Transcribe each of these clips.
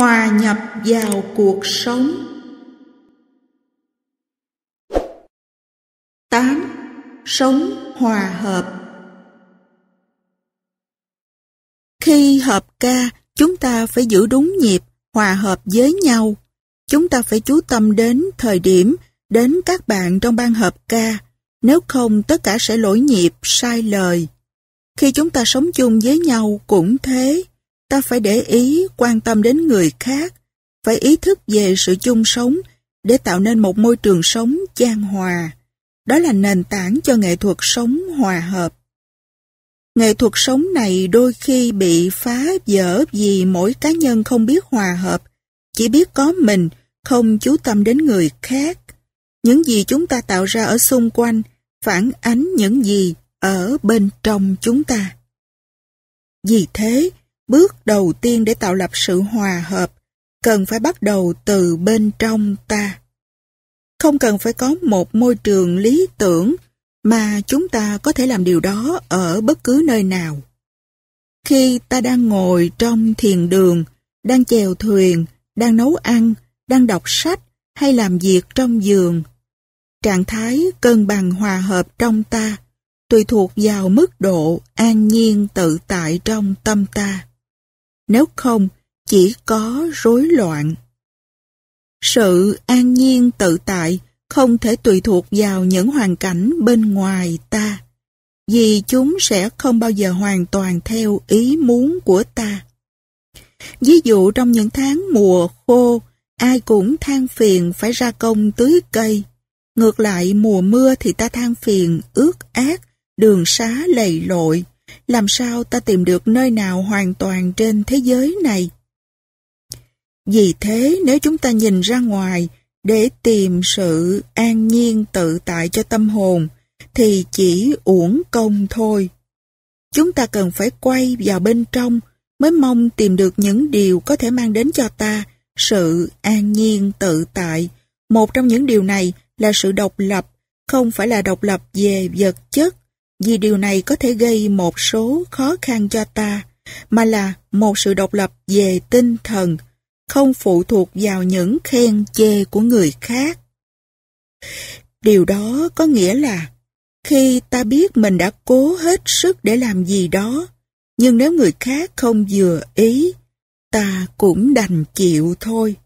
hòa nhập vào cuộc sống 8. Sống hòa hợp Khi hợp ca, chúng ta phải giữ đúng nhịp, hòa hợp với nhau. Chúng ta phải chú tâm đến thời điểm, đến các bạn trong ban hợp ca. Nếu không, tất cả sẽ lỗi nhịp, sai lời. Khi chúng ta sống chung với nhau cũng thế ta phải để ý, quan tâm đến người khác, phải ý thức về sự chung sống để tạo nên một môi trường sống chan hòa. Đó là nền tảng cho nghệ thuật sống hòa hợp. Nghệ thuật sống này đôi khi bị phá vỡ vì mỗi cá nhân không biết hòa hợp, chỉ biết có mình, không chú tâm đến người khác. Những gì chúng ta tạo ra ở xung quanh phản ánh những gì ở bên trong chúng ta. Vì thế, Bước đầu tiên để tạo lập sự hòa hợp cần phải bắt đầu từ bên trong ta. Không cần phải có một môi trường lý tưởng mà chúng ta có thể làm điều đó ở bất cứ nơi nào. Khi ta đang ngồi trong thiền đường, đang chèo thuyền, đang nấu ăn, đang đọc sách hay làm việc trong giường, trạng thái cân bằng hòa hợp trong ta tùy thuộc vào mức độ an nhiên tự tại trong tâm ta nếu không chỉ có rối loạn. Sự an nhiên tự tại không thể tùy thuộc vào những hoàn cảnh bên ngoài ta, vì chúng sẽ không bao giờ hoàn toàn theo ý muốn của ta. Ví dụ trong những tháng mùa khô, ai cũng than phiền phải ra công tưới cây. Ngược lại mùa mưa thì ta than phiền ướt át, đường xá lầy lội làm sao ta tìm được nơi nào hoàn toàn trên thế giới này? Vì thế, nếu chúng ta nhìn ra ngoài để tìm sự an nhiên tự tại cho tâm hồn, thì chỉ uổng công thôi. Chúng ta cần phải quay vào bên trong mới mong tìm được những điều có thể mang đến cho ta sự an nhiên tự tại. Một trong những điều này là sự độc lập, không phải là độc lập về vật chất vì điều này có thể gây một số khó khăn cho ta, mà là một sự độc lập về tinh thần, không phụ thuộc vào những khen chê của người khác. Điều đó có nghĩa là khi ta biết mình đã cố hết sức để làm gì đó, nhưng nếu người khác không vừa ý, ta cũng đành chịu thôi.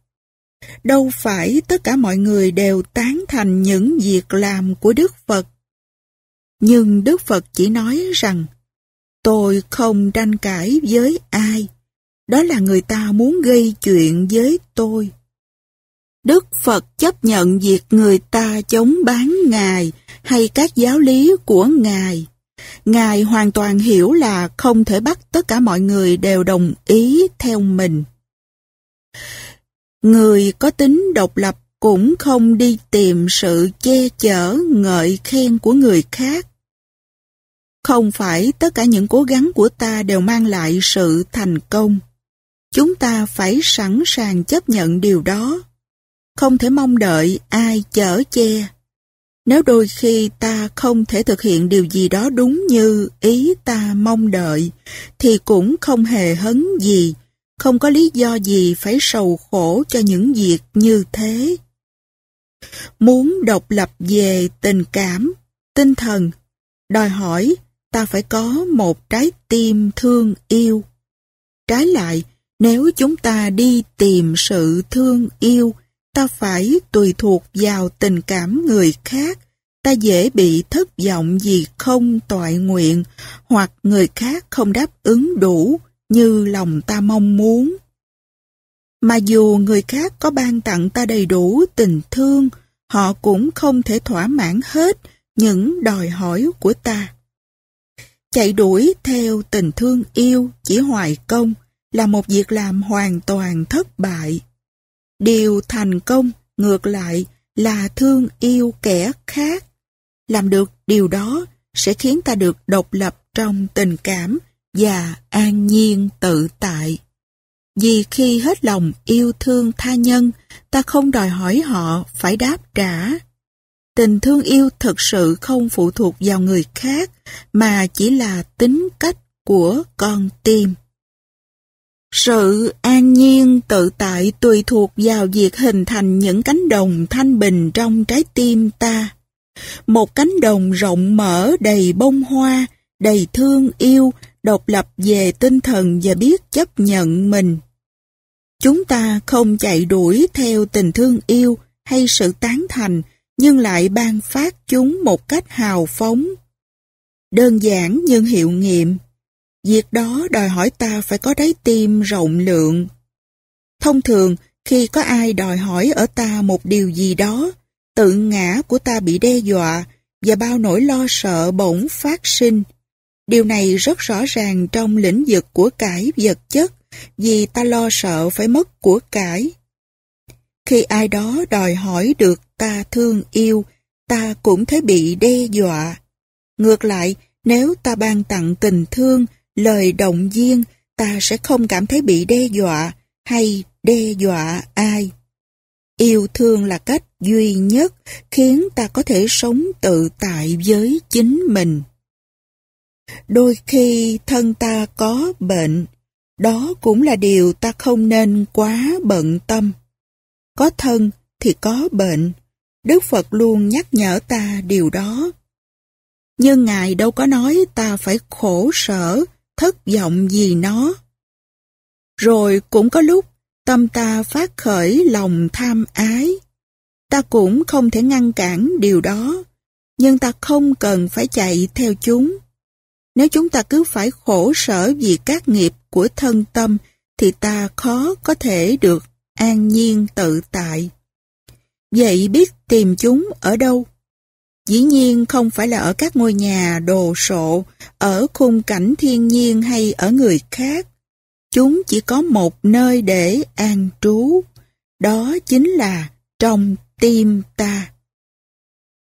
Đâu phải tất cả mọi người đều tán thành những việc làm của Đức Phật nhưng Đức Phật chỉ nói rằng Tôi không tranh cãi với ai. Đó là người ta muốn gây chuyện với tôi. Đức Phật chấp nhận việc người ta chống bán Ngài hay các giáo lý của Ngài. Ngài hoàn toàn hiểu là không thể bắt tất cả mọi người đều đồng ý theo mình. Người có tính độc lập cũng không đi tìm sự che chở ngợi khen của người khác. Không phải tất cả những cố gắng của ta đều mang lại sự thành công. Chúng ta phải sẵn sàng chấp nhận điều đó. Không thể mong đợi ai chở che. Nếu đôi khi ta không thể thực hiện điều gì đó đúng như ý ta mong đợi, thì cũng không hề hấn gì, không có lý do gì phải sầu khổ cho những việc như thế. Muốn độc lập về tình cảm, tinh thần, đòi hỏi ta phải có một trái tim thương yêu. Trái lại, nếu chúng ta đi tìm sự thương yêu, ta phải tùy thuộc vào tình cảm người khác, ta dễ bị thất vọng vì không toại nguyện hoặc người khác không đáp ứng đủ như lòng ta mong muốn. Mà dù người khác có ban tặng ta đầy đủ tình thương, họ cũng không thể thỏa mãn hết những đòi hỏi của ta. Chạy đuổi theo tình thương yêu chỉ hoài công là một việc làm hoàn toàn thất bại. Điều thành công, ngược lại, là thương yêu kẻ khác. Làm được điều đó sẽ khiến ta được độc lập trong tình cảm và an nhiên tự tại. Vì khi hết lòng yêu thương tha nhân, ta không đòi hỏi họ phải đáp trả. Tình thương yêu thật sự không phụ thuộc vào người khác mà chỉ là tính cách của con tim. Sự an nhiên tự tại tùy thuộc vào việc hình thành những cánh đồng thanh bình trong trái tim ta. Một cánh đồng rộng mở đầy bông hoa, đầy thương yêu, độc lập về tinh thần và biết chấp nhận mình. Chúng ta không chạy đuổi theo tình thương yêu hay sự tán thành nhưng lại ban phát chúng một cách hào phóng. Đơn giản nhưng hiệu nghiệm, việc đó đòi hỏi ta phải có đáy tim rộng lượng. Thông thường, khi có ai đòi hỏi ở ta một điều gì đó, tự ngã của ta bị đe dọa và bao nỗi lo sợ bỗng phát sinh. Điều này rất rõ ràng trong lĩnh vực của cải vật chất vì ta lo sợ phải mất của cải. Khi ai đó đòi hỏi được ta thương yêu, ta cũng thấy bị đe dọa. Ngược lại, nếu ta ban tặng tình thương, lời động viên, ta sẽ không cảm thấy bị đe dọa hay đe dọa ai. Yêu thương là cách duy nhất khiến ta có thể sống tự tại với chính mình. Đôi khi thân ta có bệnh, đó cũng là điều ta không nên quá bận tâm. Có thân thì có bệnh, Đức Phật luôn nhắc nhở ta điều đó. Nhưng Ngài đâu có nói ta phải khổ sở, thất vọng vì nó. Rồi cũng có lúc tâm ta phát khởi lòng tham ái. Ta cũng không thể ngăn cản điều đó, nhưng ta không cần phải chạy theo chúng. Nếu chúng ta cứ phải khổ sở vì các nghiệp của thân tâm thì ta khó có thể được an nhiên tự tại. Vậy biết tìm chúng ở đâu? Dĩ nhiên không phải là ở các ngôi nhà đồ sộ, ở khung cảnh thiên nhiên hay ở người khác. Chúng chỉ có một nơi để an trú. Đó chính là trong tim ta.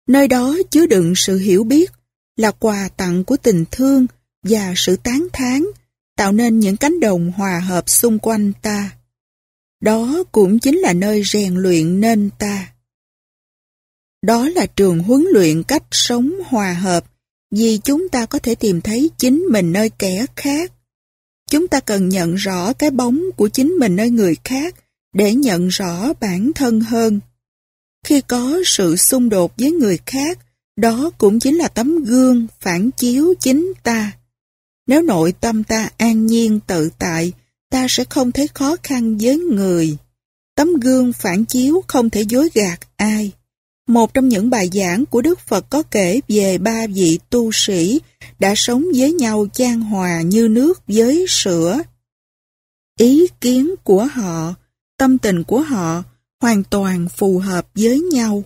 Nơi đó chứa đựng sự hiểu biết, là quà tặng của tình thương và sự tán thán tạo nên những cánh đồng hòa hợp xung quanh ta. Đó cũng chính là nơi rèn luyện nên ta. Đó là trường huấn luyện cách sống hòa hợp, vì chúng ta có thể tìm thấy chính mình nơi kẻ khác. Chúng ta cần nhận rõ cái bóng của chính mình nơi người khác để nhận rõ bản thân hơn. Khi có sự xung đột với người khác, đó cũng chính là tấm gương phản chiếu chính ta. Nếu nội tâm ta an nhiên tự tại, ta sẽ không thấy khó khăn với người. Tấm gương phản chiếu không thể dối gạt ai. Một trong những bài giảng của Đức Phật có kể về ba vị tu sĩ đã sống với nhau chan hòa như nước với sữa. Ý kiến của họ, tâm tình của họ hoàn toàn phù hợp với nhau.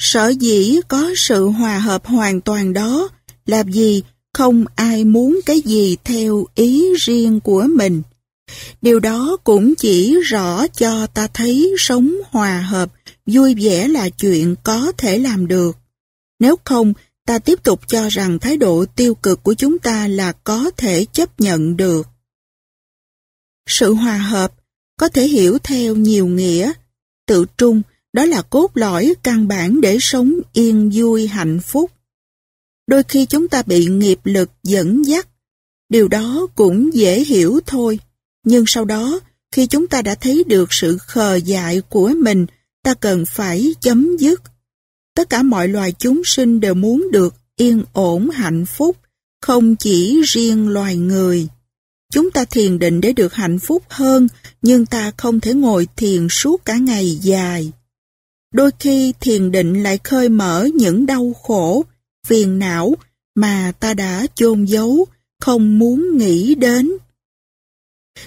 Sở dĩ có sự hòa hợp hoàn toàn đó là vì không ai muốn cái gì theo ý riêng của mình. Điều đó cũng chỉ rõ cho ta thấy sống hòa hợp, vui vẻ là chuyện có thể làm được. Nếu không, ta tiếp tục cho rằng thái độ tiêu cực của chúng ta là có thể chấp nhận được. Sự hòa hợp có thể hiểu theo nhiều nghĩa. Tự trung, đó là cốt lõi căn bản để sống yên vui hạnh phúc. Đôi khi chúng ta bị nghiệp lực dẫn dắt. Điều đó cũng dễ hiểu thôi. Nhưng sau đó, khi chúng ta đã thấy được sự khờ dại của mình, ta cần phải chấm dứt. Tất cả mọi loài chúng sinh đều muốn được yên ổn hạnh phúc, không chỉ riêng loài người. Chúng ta thiền định để được hạnh phúc hơn, nhưng ta không thể ngồi thiền suốt cả ngày dài. Đôi khi thiền định lại khơi mở những đau khổ, phiền não mà ta đã chôn giấu, không muốn nghĩ đến.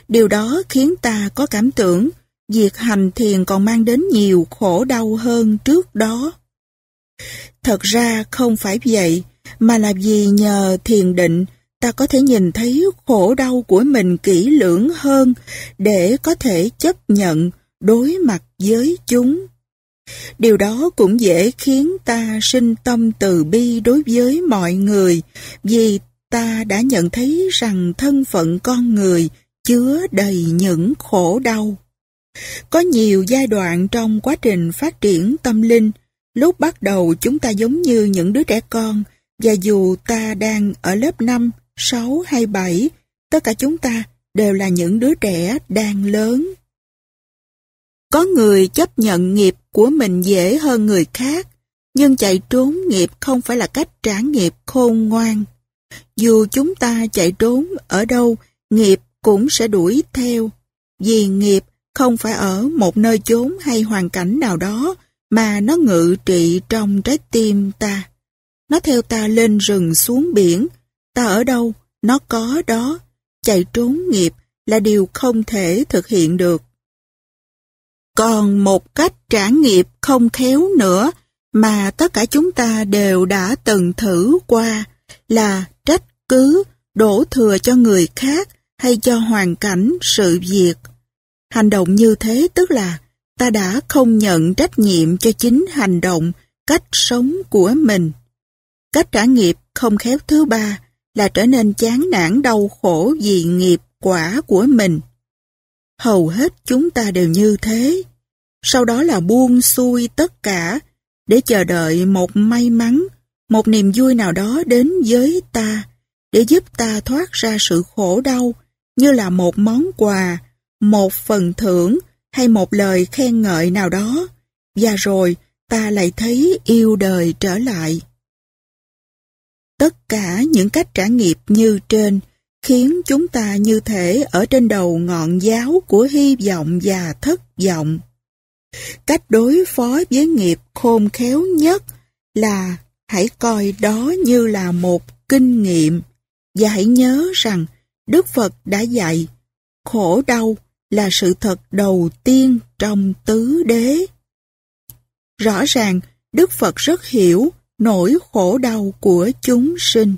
Điều đó khiến ta có cảm tưởng việc hành thiền còn mang đến nhiều khổ đau hơn trước đó. Thật ra không phải vậy, mà là vì nhờ thiền định ta có thể nhìn thấy khổ đau của mình kỹ lưỡng hơn để có thể chấp nhận đối mặt với chúng. Điều đó cũng dễ khiến ta sinh tâm từ bi đối với mọi người, vì ta đã nhận thấy rằng thân phận con người chứa đầy những khổ đau. Có nhiều giai đoạn trong quá trình phát triển tâm linh, lúc bắt đầu chúng ta giống như những đứa trẻ con, và dù ta đang ở lớp 5, 6 hay 7, tất cả chúng ta đều là những đứa trẻ đang lớn có người chấp nhận nghiệp của mình dễ hơn người khác, nhưng chạy trốn nghiệp không phải là cách trả nghiệp khôn ngoan. Dù chúng ta chạy trốn ở đâu, nghiệp cũng sẽ đuổi theo. Vì nghiệp không phải ở một nơi chốn hay hoàn cảnh nào đó mà nó ngự trị trong trái tim ta. Nó theo ta lên rừng xuống biển, ta ở đâu, nó có đó. Chạy trốn nghiệp là điều không thể thực hiện được còn một cách trả nghiệp không khéo nữa mà tất cả chúng ta đều đã từng thử qua là trách cứ, đổ thừa cho người khác hay cho hoàn cảnh, sự việc. Hành động như thế tức là ta đã không nhận trách nhiệm cho chính hành động, cách sống của mình. Cách trả nghiệp không khéo thứ ba là trở nên chán nản đau khổ vì nghiệp quả của mình. Hầu hết chúng ta đều như thế sau đó là buông xuôi tất cả để chờ đợi một may mắn, một niềm vui nào đó đến với ta, để giúp ta thoát ra sự khổ đau như là một món quà, một phần thưởng hay một lời khen ngợi nào đó. Và rồi ta lại thấy yêu đời trở lại. Tất cả những cách trải nghiệm như trên khiến chúng ta như thể ở trên đầu ngọn giáo của hy vọng và thất vọng. Cách đối phó với nghiệp khôn khéo nhất là hãy coi đó như là một kinh nghiệm và hãy nhớ rằng Đức Phật đã dạy khổ đau là sự thật đầu tiên trong tứ đế. Rõ ràng, Đức Phật rất hiểu nỗi khổ đau của chúng sinh.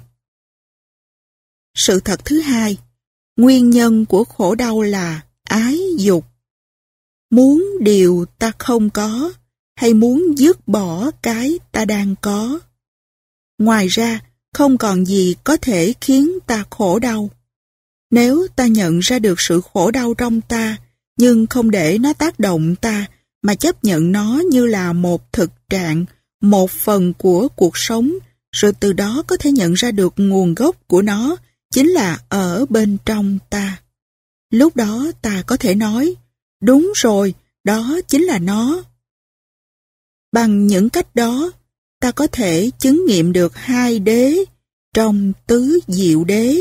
Sự thật thứ hai, nguyên nhân của khổ đau là ái dục muốn điều ta không có hay muốn dứt bỏ cái ta đang có. Ngoài ra, không còn gì có thể khiến ta khổ đau. Nếu ta nhận ra được sự khổ đau trong ta, nhưng không để nó tác động ta, mà chấp nhận nó như là một thực trạng, một phần của cuộc sống, rồi từ đó có thể nhận ra được nguồn gốc của nó chính là ở bên trong ta. Lúc đó ta có thể nói, Đúng rồi, đó chính là nó. Bằng những cách đó, ta có thể chứng nghiệm được hai đế trong tứ diệu đế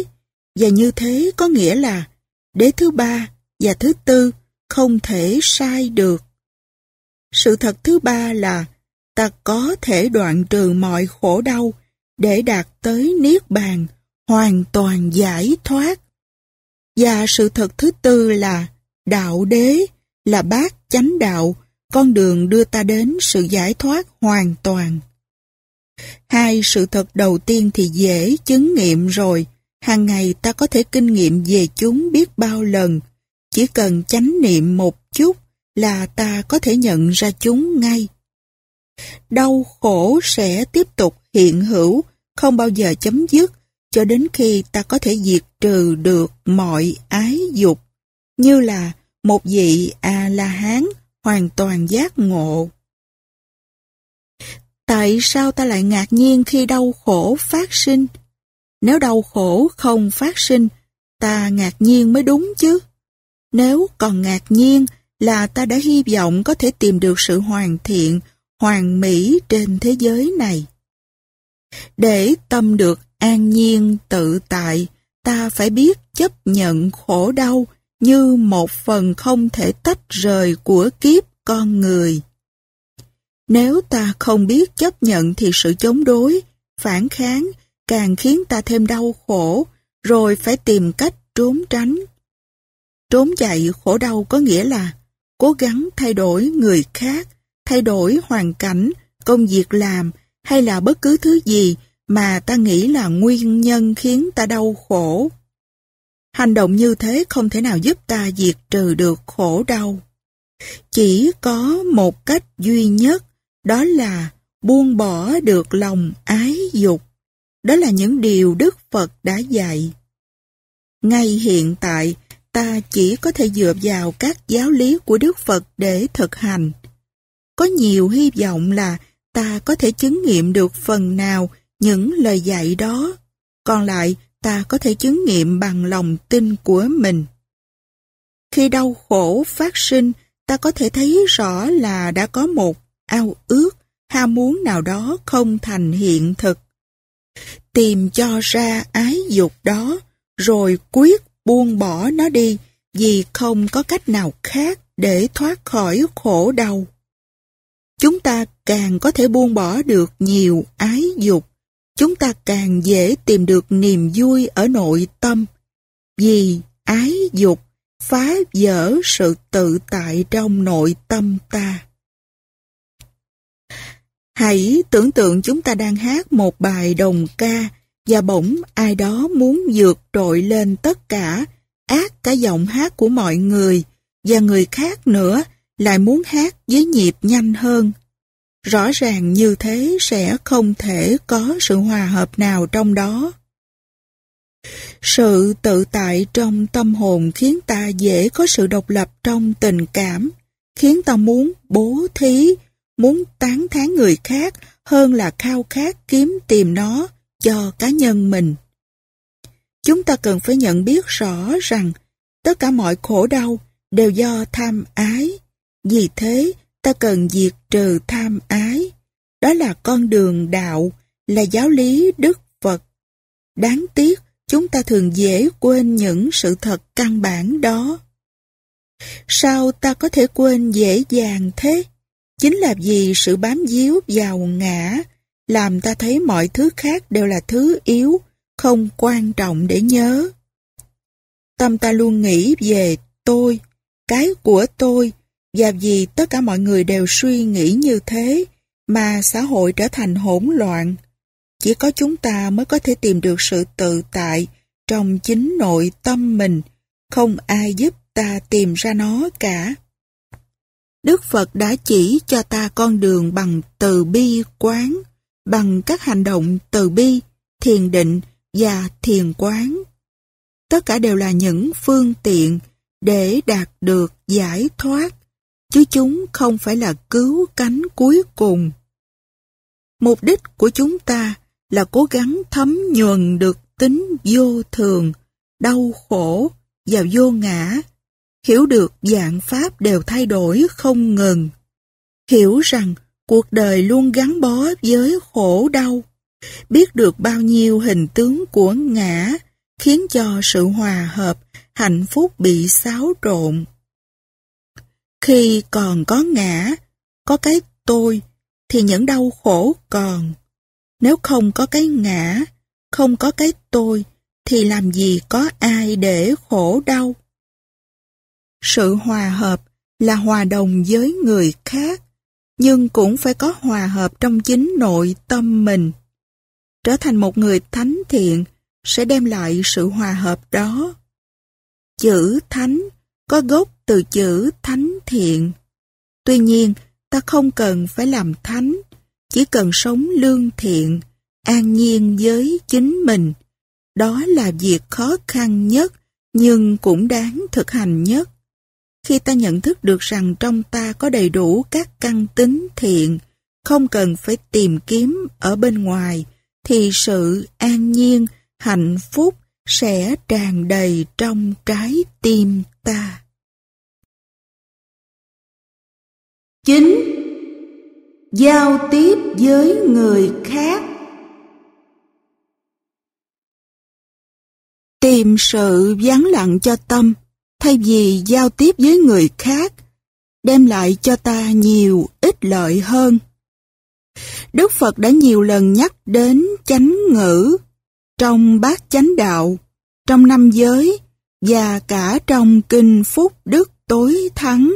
và như thế có nghĩa là đế thứ ba và thứ tư không thể sai được. Sự thật thứ ba là ta có thể đoạn trừ mọi khổ đau để đạt tới niết bàn hoàn toàn giải thoát. Và sự thật thứ tư là Đạo đế là bát chánh đạo, con đường đưa ta đến sự giải thoát hoàn toàn. Hai sự thật đầu tiên thì dễ chứng nghiệm rồi, hàng ngày ta có thể kinh nghiệm về chúng biết bao lần, chỉ cần chánh niệm một chút là ta có thể nhận ra chúng ngay. Đau khổ sẽ tiếp tục hiện hữu, không bao giờ chấm dứt, cho đến khi ta có thể diệt trừ được mọi ái dục, như là một vị A-la-hán hoàn toàn giác ngộ. Tại sao ta lại ngạc nhiên khi đau khổ phát sinh? Nếu đau khổ không phát sinh, ta ngạc nhiên mới đúng chứ. Nếu còn ngạc nhiên là ta đã hy vọng có thể tìm được sự hoàn thiện, hoàn mỹ trên thế giới này. Để tâm được an nhiên tự tại, ta phải biết chấp nhận khổ đau như một phần không thể tách rời của kiếp con người. Nếu ta không biết chấp nhận thì sự chống đối, phản kháng càng khiến ta thêm đau khổ, rồi phải tìm cách trốn tránh. Trốn chạy khổ đau có nghĩa là cố gắng thay đổi người khác, thay đổi hoàn cảnh, công việc làm hay là bất cứ thứ gì mà ta nghĩ là nguyên nhân khiến ta đau khổ. Hành động như thế không thể nào giúp ta diệt trừ được khổ đau. Chỉ có một cách duy nhất, đó là buông bỏ được lòng ái dục. Đó là những điều Đức Phật đã dạy. Ngay hiện tại, ta chỉ có thể dựa vào các giáo lý của Đức Phật để thực hành. Có nhiều hy vọng là ta có thể chứng nghiệm được phần nào những lời dạy đó. Còn lại, ta có thể chứng nghiệm bằng lòng tin của mình. Khi đau khổ phát sinh, ta có thể thấy rõ là đã có một ao ước, ham muốn nào đó không thành hiện thực. Tìm cho ra ái dục đó, rồi quyết buông bỏ nó đi vì không có cách nào khác để thoát khỏi khổ đau. Chúng ta càng có thể buông bỏ được nhiều ái dục chúng ta càng dễ tìm được niềm vui ở nội tâm. Vì ái dục phá vỡ sự tự tại trong nội tâm ta. Hãy tưởng tượng chúng ta đang hát một bài đồng ca và bỗng ai đó muốn vượt trội lên tất cả, ác cả giọng hát của mọi người và người khác nữa lại muốn hát với nhịp nhanh hơn, Rõ ràng như thế sẽ không thể có sự hòa hợp nào trong đó. Sự tự tại trong tâm hồn khiến ta dễ có sự độc lập trong tình cảm, khiến ta muốn bố thí, muốn tán thán người khác hơn là khao khát kiếm tìm nó cho cá nhân mình. Chúng ta cần phải nhận biết rõ rằng tất cả mọi khổ đau đều do tham ái. Vì thế, ta cần diệt trừ tham ái. Đó là con đường đạo, là giáo lý Đức Phật. Đáng tiếc, chúng ta thường dễ quên những sự thật căn bản đó. Sao ta có thể quên dễ dàng thế? Chính là vì sự bám díu vào ngã, làm ta thấy mọi thứ khác đều là thứ yếu, không quan trọng để nhớ. Tâm ta luôn nghĩ về tôi, cái của tôi, và vì tất cả mọi người đều suy nghĩ như thế, mà xã hội trở thành hỗn loạn. Chỉ có chúng ta mới có thể tìm được sự tự tại trong chính nội tâm mình, không ai giúp ta tìm ra nó cả. Đức Phật đã chỉ cho ta con đường bằng từ bi quán, bằng các hành động từ bi, thiền định và thiền quán. Tất cả đều là những phương tiện để đạt được giải thoát chứ chúng không phải là cứu cánh cuối cùng. Mục đích của chúng ta là cố gắng thấm nhuần được tính vô thường, đau khổ và vô ngã, hiểu được dạng pháp đều thay đổi không ngừng, hiểu rằng cuộc đời luôn gắn bó với khổ đau, biết được bao nhiêu hình tướng của ngã khiến cho sự hòa hợp, hạnh phúc bị xáo trộn. Khi còn có ngã, có cái tôi, thì những đau khổ còn. Nếu không có cái ngã, không có cái tôi, thì làm gì có ai để khổ đau? Sự hòa hợp là hòa đồng với người khác, nhưng cũng phải có hòa hợp trong chính nội tâm mình. Trở thành một người thánh thiện sẽ đem lại sự hòa hợp đó. Chữ thánh có gốc từ chữ thánh thiện. Tuy nhiên, ta không cần phải làm thánh, chỉ cần sống lương thiện, an nhiên với chính mình. Đó là việc khó khăn nhất, nhưng cũng đáng thực hành nhất. Khi ta nhận thức được rằng trong ta có đầy đủ các căn tính thiện, không cần phải tìm kiếm ở bên ngoài, thì sự an nhiên, hạnh phúc sẽ tràn đầy trong trái tim ta. chín Giao tiếp với người khác Tìm sự vắng lặng cho tâm thay vì giao tiếp với người khác đem lại cho ta nhiều ít lợi hơn. Đức Phật đã nhiều lần nhắc đến chánh ngữ trong bát chánh đạo, trong năm giới và cả trong kinh Phúc Đức Tối Thắng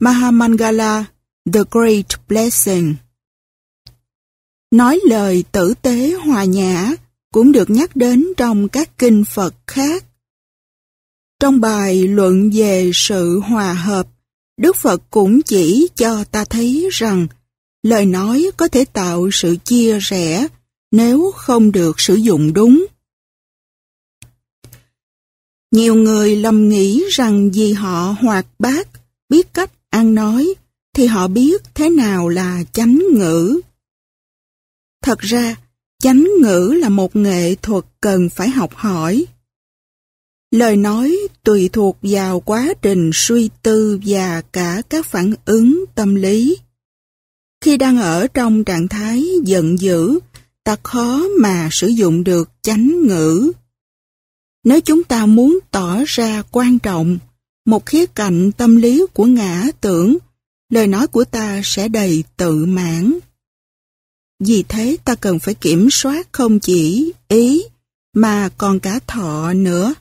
Mahamangala The Great Blessing. Nói lời tử tế hòa nhã cũng được nhắc đến trong các kinh Phật khác. Trong bài luận về sự hòa hợp, Đức Phật cũng chỉ cho ta thấy rằng lời nói có thể tạo sự chia rẽ nếu không được sử dụng đúng. Nhiều người lầm nghĩ rằng vì họ hoạt bát, biết cách ăn nói, thì họ biết thế nào là chánh ngữ. Thật ra, chánh ngữ là một nghệ thuật cần phải học hỏi. Lời nói tùy thuộc vào quá trình suy tư và cả các phản ứng tâm lý. Khi đang ở trong trạng thái giận dữ, ta khó mà sử dụng được chánh ngữ. Nếu chúng ta muốn tỏ ra quan trọng một khía cạnh tâm lý của ngã tưởng, lời nói của ta sẽ đầy tự mãn. Vì thế ta cần phải kiểm soát không chỉ ý mà còn cả thọ nữa.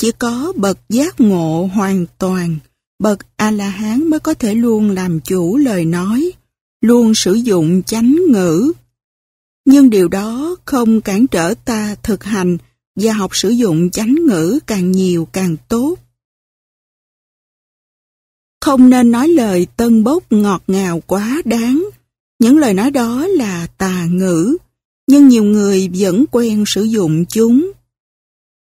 Chỉ có bậc giác ngộ hoàn toàn, bậc A-la-hán mới có thể luôn làm chủ lời nói, luôn sử dụng chánh ngữ. Nhưng điều đó không cản trở ta thực hành và học sử dụng chánh ngữ càng nhiều càng tốt. Không nên nói lời tân bốc ngọt ngào quá đáng. Những lời nói đó là tà ngữ, nhưng nhiều người vẫn quen sử dụng chúng.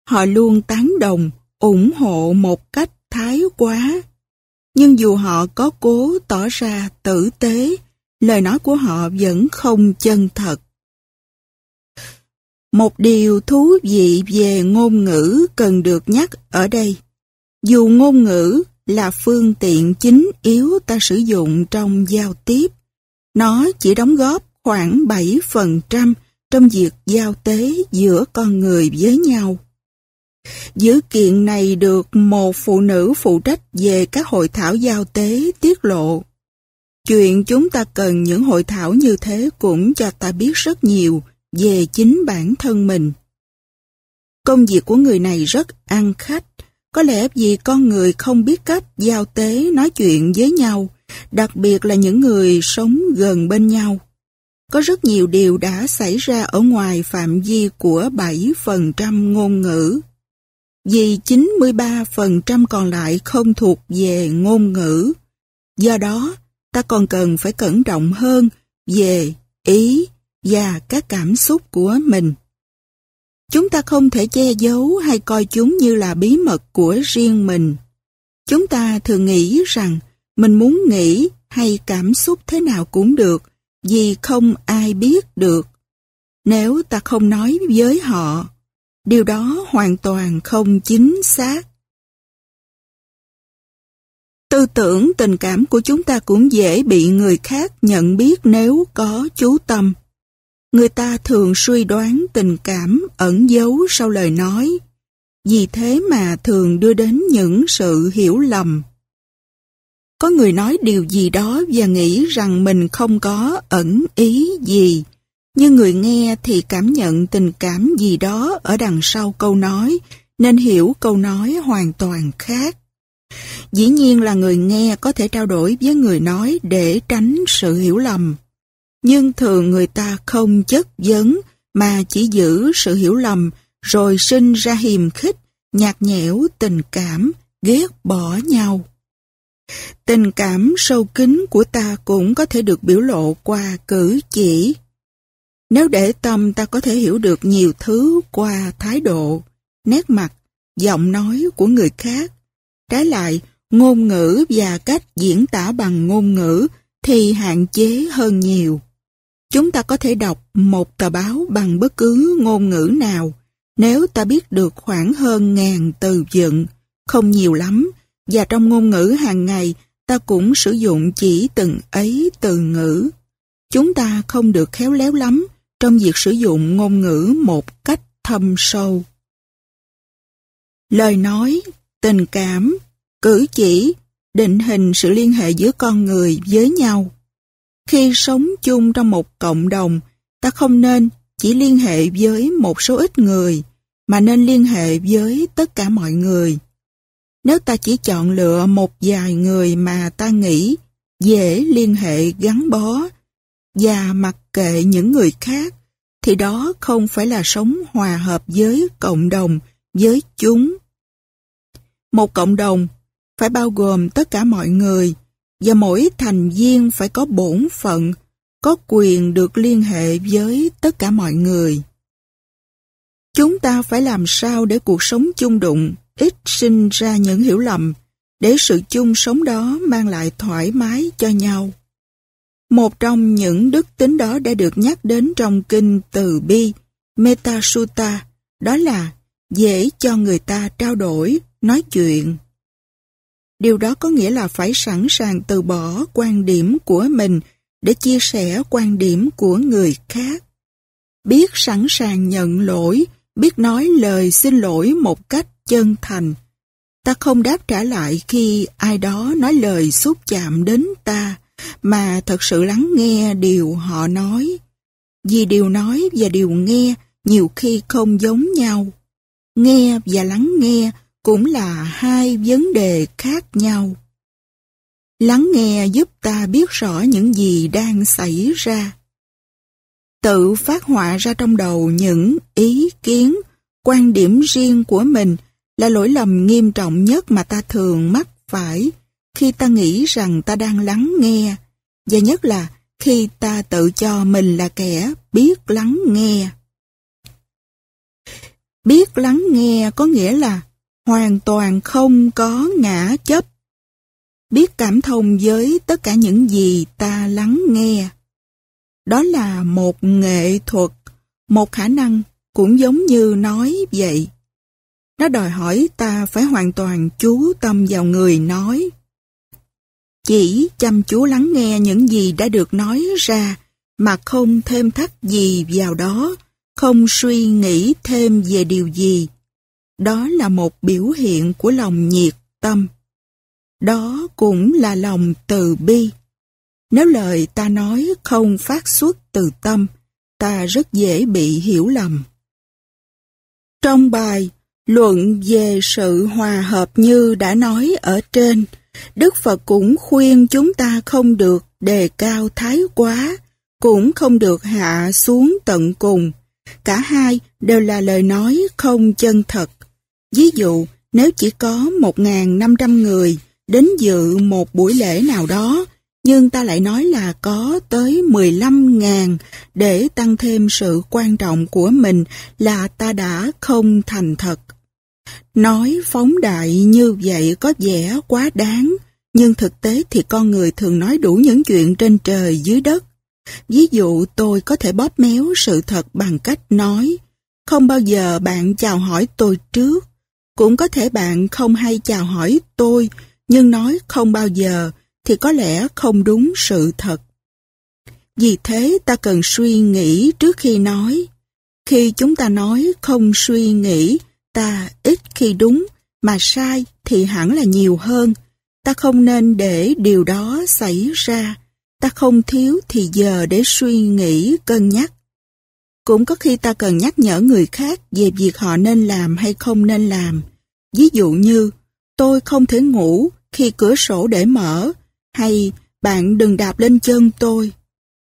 Họ luôn tán đồng, ủng hộ một cách thái quá. Nhưng dù họ có cố tỏ ra tử tế, lời nói của họ vẫn không chân thật. Một điều thú vị về ngôn ngữ cần được nhắc ở đây. Dù ngôn ngữ là phương tiện chính yếu ta sử dụng trong giao tiếp, nó chỉ đóng góp khoảng 7% trong việc giao tế giữa con người với nhau. Dữ kiện này được một phụ nữ phụ trách về các hội thảo giao tế tiết lộ. Chuyện chúng ta cần những hội thảo như thế cũng cho ta biết rất nhiều về chính bản thân mình. Công việc của người này rất ăn khách, có lẽ vì con người không biết cách giao tế nói chuyện với nhau, đặc biệt là những người sống gần bên nhau. Có rất nhiều điều đã xảy ra ở ngoài phạm vi của 7% ngôn ngữ. Vì 93% còn lại không thuộc về ngôn ngữ. Do đó, ta còn cần phải cẩn trọng hơn về ý, và các cảm xúc của mình. Chúng ta không thể che giấu hay coi chúng như là bí mật của riêng mình. Chúng ta thường nghĩ rằng mình muốn nghĩ hay cảm xúc thế nào cũng được vì không ai biết được. Nếu ta không nói với họ, điều đó hoàn toàn không chính xác. Tư tưởng tình cảm của chúng ta cũng dễ bị người khác nhận biết nếu có chú tâm. Người ta thường suy đoán tình cảm ẩn giấu sau lời nói, vì thế mà thường đưa đến những sự hiểu lầm. Có người nói điều gì đó và nghĩ rằng mình không có ẩn ý gì, nhưng người nghe thì cảm nhận tình cảm gì đó ở đằng sau câu nói, nên hiểu câu nói hoàn toàn khác. Dĩ nhiên là người nghe có thể trao đổi với người nói để tránh sự hiểu lầm nhưng thường người ta không chất vấn mà chỉ giữ sự hiểu lầm rồi sinh ra hiềm khích, nhạt nhẽo tình cảm, ghét bỏ nhau. Tình cảm sâu kín của ta cũng có thể được biểu lộ qua cử chỉ. Nếu để tâm ta có thể hiểu được nhiều thứ qua thái độ, nét mặt, giọng nói của người khác. Trái lại, ngôn ngữ và cách diễn tả bằng ngôn ngữ thì hạn chế hơn nhiều. Chúng ta có thể đọc một tờ báo bằng bất cứ ngôn ngữ nào nếu ta biết được khoảng hơn ngàn từ vựng không nhiều lắm, và trong ngôn ngữ hàng ngày ta cũng sử dụng chỉ từng ấy từ ngữ. Chúng ta không được khéo léo lắm trong việc sử dụng ngôn ngữ một cách thâm sâu. Lời nói, tình cảm, cử chỉ, định hình sự liên hệ giữa con người với nhau. Khi sống chung trong một cộng đồng, ta không nên chỉ liên hệ với một số ít người, mà nên liên hệ với tất cả mọi người. Nếu ta chỉ chọn lựa một vài người mà ta nghĩ dễ liên hệ gắn bó và mặc kệ những người khác, thì đó không phải là sống hòa hợp với cộng đồng, với chúng. Một cộng đồng phải bao gồm tất cả mọi người, và mỗi thành viên phải có bổn phận, có quyền được liên hệ với tất cả mọi người. Chúng ta phải làm sao để cuộc sống chung đụng ít sinh ra những hiểu lầm, để sự chung sống đó mang lại thoải mái cho nhau. Một trong những đức tính đó đã được nhắc đến trong kinh từ bi, Metasutta, đó là dễ cho người ta trao đổi, nói chuyện. Điều đó có nghĩa là phải sẵn sàng từ bỏ quan điểm của mình để chia sẻ quan điểm của người khác. Biết sẵn sàng nhận lỗi, biết nói lời xin lỗi một cách chân thành. Ta không đáp trả lại khi ai đó nói lời xúc chạm đến ta, mà thật sự lắng nghe điều họ nói. Vì điều nói và điều nghe nhiều khi không giống nhau. Nghe và lắng nghe cũng là hai vấn đề khác nhau. Lắng nghe giúp ta biết rõ những gì đang xảy ra. Tự phát họa ra trong đầu những ý kiến, quan điểm riêng của mình là lỗi lầm nghiêm trọng nhất mà ta thường mắc phải khi ta nghĩ rằng ta đang lắng nghe, và nhất là khi ta tự cho mình là kẻ biết lắng nghe. Biết lắng nghe có nghĩa là hoàn toàn không có ngã chấp. Biết cảm thông với tất cả những gì ta lắng nghe. Đó là một nghệ thuật, một khả năng cũng giống như nói vậy. Nó đòi hỏi ta phải hoàn toàn chú tâm vào người nói. Chỉ chăm chú lắng nghe những gì đã được nói ra mà không thêm thắt gì vào đó, không suy nghĩ thêm về điều gì đó là một biểu hiện của lòng nhiệt tâm. Đó cũng là lòng từ bi. Nếu lời ta nói không phát xuất từ tâm, ta rất dễ bị hiểu lầm. Trong bài Luận về sự hòa hợp như đã nói ở trên, Đức Phật cũng khuyên chúng ta không được đề cao thái quá, cũng không được hạ xuống tận cùng. Cả hai đều là lời nói không chân thật. Ví dụ, nếu chỉ có 1.500 người đến dự một buổi lễ nào đó, nhưng ta lại nói là có tới 15.000 để tăng thêm sự quan trọng của mình là ta đã không thành thật. Nói phóng đại như vậy có vẻ quá đáng, nhưng thực tế thì con người thường nói đủ những chuyện trên trời dưới đất. Ví dụ tôi có thể bóp méo sự thật bằng cách nói, không bao giờ bạn chào hỏi tôi trước cũng có thể bạn không hay chào hỏi tôi, nhưng nói không bao giờ thì có lẽ không đúng sự thật. Vì thế ta cần suy nghĩ trước khi nói. Khi chúng ta nói không suy nghĩ, ta ít khi đúng, mà sai thì hẳn là nhiều hơn. Ta không nên để điều đó xảy ra. Ta không thiếu thì giờ để suy nghĩ, cân nhắc. Cũng có khi ta cần nhắc nhở người khác về việc họ nên làm hay không nên làm. Ví dụ như, tôi không thể ngủ khi cửa sổ để mở, hay bạn đừng đạp lên chân tôi.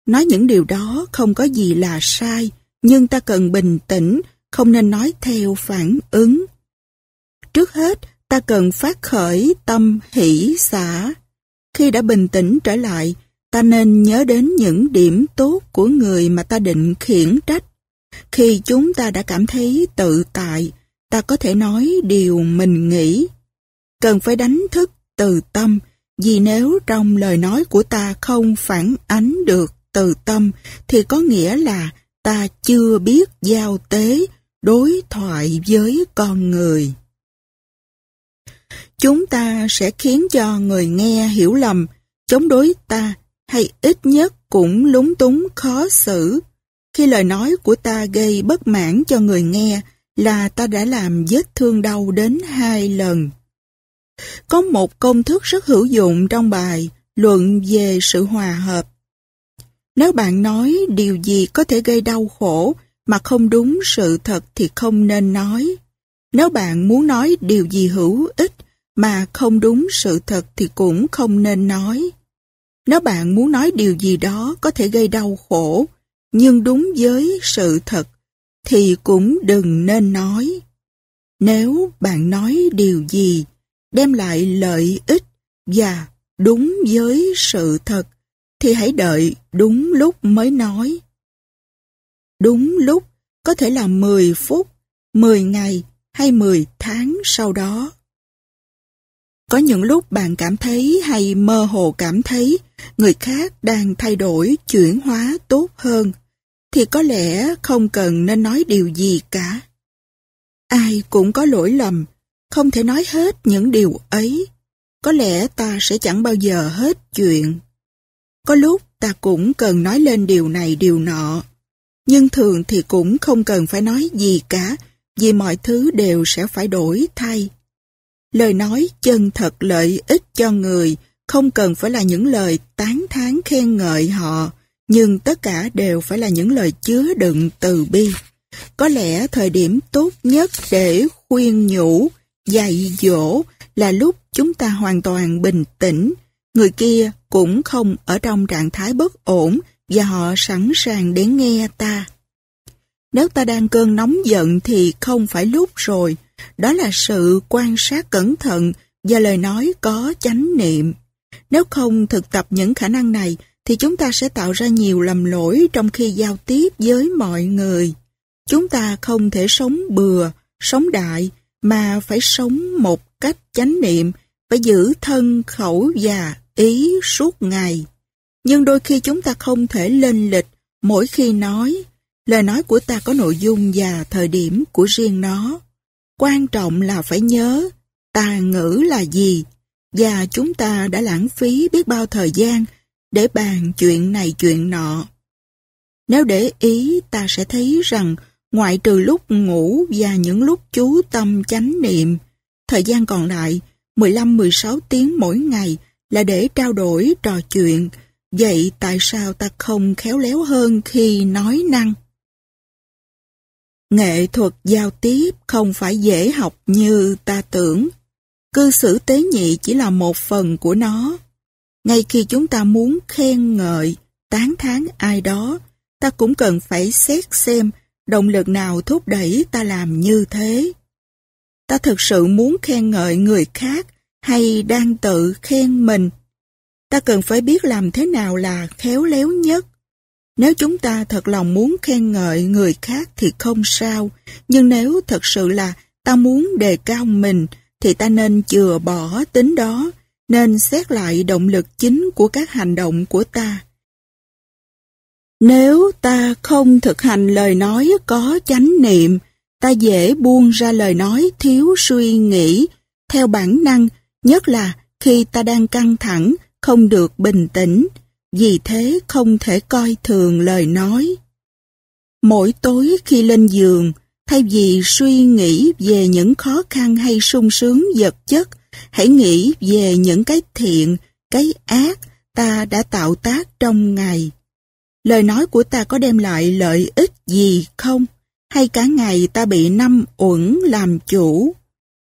Nói những điều đó không có gì là sai, nhưng ta cần bình tĩnh, không nên nói theo phản ứng. Trước hết, ta cần phát khởi tâm hỷ xả Khi đã bình tĩnh trở lại, ta nên nhớ đến những điểm tốt của người mà ta định khiển trách. Khi chúng ta đã cảm thấy tự tại, ta có thể nói điều mình nghĩ. Cần phải đánh thức từ tâm, vì nếu trong lời nói của ta không phản ánh được từ tâm, thì có nghĩa là ta chưa biết giao tế, đối thoại với con người. Chúng ta sẽ khiến cho người nghe hiểu lầm, chống đối ta, hay ít nhất cũng lúng túng khó xử. Khi lời nói của ta gây bất mãn cho người nghe, là ta đã làm vết thương đau đến hai lần. Có một công thức rất hữu dụng trong bài Luận về sự hòa hợp. Nếu bạn nói điều gì có thể gây đau khổ mà không đúng sự thật thì không nên nói. Nếu bạn muốn nói điều gì hữu ích mà không đúng sự thật thì cũng không nên nói. Nếu bạn muốn nói điều gì đó có thể gây đau khổ, nhưng đúng với sự thật thì cũng đừng nên nói. Nếu bạn nói điều gì đem lại lợi ích và đúng với sự thật thì hãy đợi đúng lúc mới nói. Đúng lúc có thể là 10 phút, 10 ngày hay 10 tháng sau đó. Có những lúc bạn cảm thấy hay mơ hồ cảm thấy người khác đang thay đổi, chuyển hóa tốt hơn thì có lẽ không cần nên nói điều gì cả. Ai cũng có lỗi lầm, không thể nói hết những điều ấy. Có lẽ ta sẽ chẳng bao giờ hết chuyện. Có lúc ta cũng cần nói lên điều này điều nọ, nhưng thường thì cũng không cần phải nói gì cả, vì mọi thứ đều sẽ phải đổi thay. Lời nói chân thật lợi ích cho người, không cần phải là những lời tán thán khen ngợi họ, nhưng tất cả đều phải là những lời chứa đựng từ bi. Có lẽ thời điểm tốt nhất để khuyên nhủ, dạy dỗ là lúc chúng ta hoàn toàn bình tĩnh, người kia cũng không ở trong trạng thái bất ổn và họ sẵn sàng để nghe ta. Nếu ta đang cơn nóng giận thì không phải lúc rồi, đó là sự quan sát cẩn thận và lời nói có chánh niệm. Nếu không thực tập những khả năng này thì chúng ta sẽ tạo ra nhiều lầm lỗi trong khi giao tiếp với mọi người. Chúng ta không thể sống bừa, sống đại, mà phải sống một cách chánh niệm, phải giữ thân, khẩu và ý suốt ngày. Nhưng đôi khi chúng ta không thể lên lịch mỗi khi nói. Lời nói của ta có nội dung và thời điểm của riêng nó. Quan trọng là phải nhớ tà ngữ là gì và chúng ta đã lãng phí biết bao thời gian để bàn chuyện này chuyện nọ. Nếu để ý ta sẽ thấy rằng ngoại trừ lúc ngủ và những lúc chú tâm chánh niệm, thời gian còn lại 15-16 tiếng mỗi ngày là để trao đổi trò chuyện, vậy tại sao ta không khéo léo hơn khi nói năng? Nghệ thuật giao tiếp không phải dễ học như ta tưởng. Cư xử tế nhị chỉ là một phần của nó. Ngay khi chúng ta muốn khen ngợi, tán thán ai đó, ta cũng cần phải xét xem động lực nào thúc đẩy ta làm như thế. Ta thực sự muốn khen ngợi người khác hay đang tự khen mình. Ta cần phải biết làm thế nào là khéo léo nhất. Nếu chúng ta thật lòng muốn khen ngợi người khác thì không sao, nhưng nếu thật sự là ta muốn đề cao mình thì ta nên chừa bỏ tính đó nên xét lại động lực chính của các hành động của ta. Nếu ta không thực hành lời nói có chánh niệm, ta dễ buông ra lời nói thiếu suy nghĩ, theo bản năng, nhất là khi ta đang căng thẳng, không được bình tĩnh, vì thế không thể coi thường lời nói. Mỗi tối khi lên giường, thay vì suy nghĩ về những khó khăn hay sung sướng vật chất, Hãy nghĩ về những cái thiện, cái ác ta đã tạo tác trong ngày. Lời nói của ta có đem lại lợi ích gì không? Hay cả ngày ta bị năm uẩn làm chủ?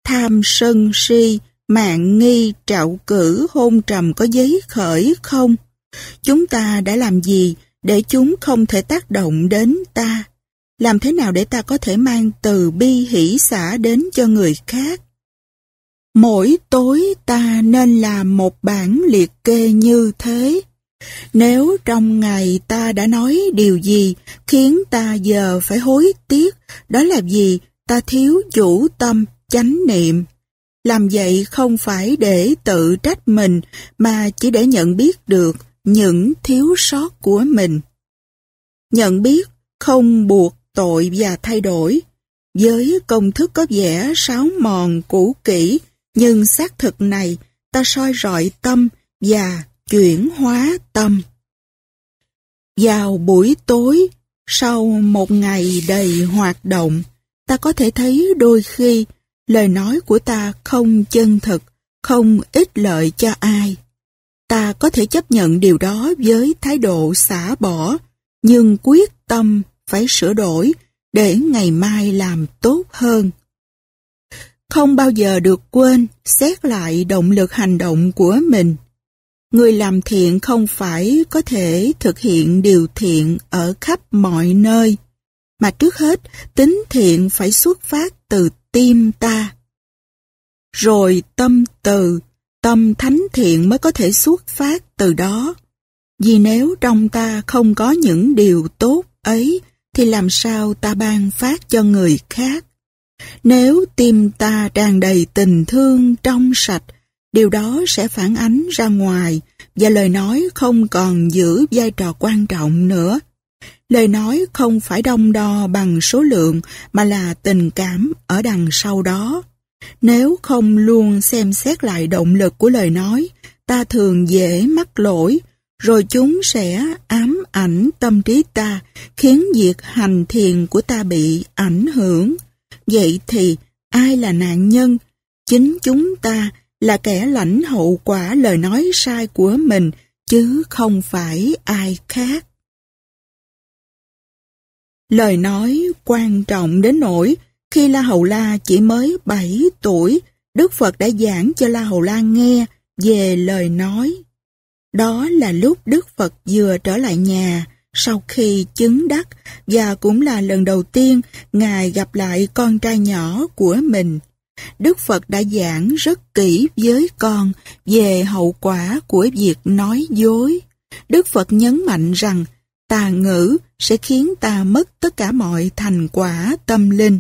Tham sân si, mạng nghi, trạo cử, hôn trầm có giấy khởi không? Chúng ta đã làm gì để chúng không thể tác động đến ta? Làm thế nào để ta có thể mang từ bi hỷ xã đến cho người khác? Mỗi tối ta nên làm một bản liệt kê như thế. Nếu trong ngày ta đã nói điều gì khiến ta giờ phải hối tiếc, đó là gì? ta thiếu chủ tâm, chánh niệm. Làm vậy không phải để tự trách mình mà chỉ để nhận biết được những thiếu sót của mình. Nhận biết không buộc tội và thay đổi. Với công thức có vẻ sáo mòn cũ kỹ nhưng xác thực này ta soi rọi tâm và chuyển hóa tâm. Vào buổi tối, sau một ngày đầy hoạt động, ta có thể thấy đôi khi lời nói của ta không chân thực, không ích lợi cho ai. Ta có thể chấp nhận điều đó với thái độ xả bỏ, nhưng quyết tâm phải sửa đổi để ngày mai làm tốt hơn không bao giờ được quên xét lại động lực hành động của mình. Người làm thiện không phải có thể thực hiện điều thiện ở khắp mọi nơi, mà trước hết tính thiện phải xuất phát từ tim ta. Rồi tâm từ, tâm thánh thiện mới có thể xuất phát từ đó. Vì nếu trong ta không có những điều tốt ấy, thì làm sao ta ban phát cho người khác? Nếu tim ta tràn đầy tình thương trong sạch, điều đó sẽ phản ánh ra ngoài và lời nói không còn giữ vai trò quan trọng nữa. Lời nói không phải đông đo bằng số lượng mà là tình cảm ở đằng sau đó. Nếu không luôn xem xét lại động lực của lời nói, ta thường dễ mắc lỗi, rồi chúng sẽ ám ảnh tâm trí ta, khiến việc hành thiền của ta bị ảnh hưởng. Vậy thì ai là nạn nhân? Chính chúng ta là kẻ lãnh hậu quả lời nói sai của mình chứ không phải ai khác. Lời nói quan trọng đến nỗi khi La Hầu La chỉ mới 7 tuổi, Đức Phật đã giảng cho La Hầu La nghe về lời nói. Đó là lúc Đức Phật vừa trở lại nhà, sau khi chứng đắc và cũng là lần đầu tiên Ngài gặp lại con trai nhỏ của mình. Đức Phật đã giảng rất kỹ với con về hậu quả của việc nói dối. Đức Phật nhấn mạnh rằng tà ngữ sẽ khiến ta mất tất cả mọi thành quả tâm linh.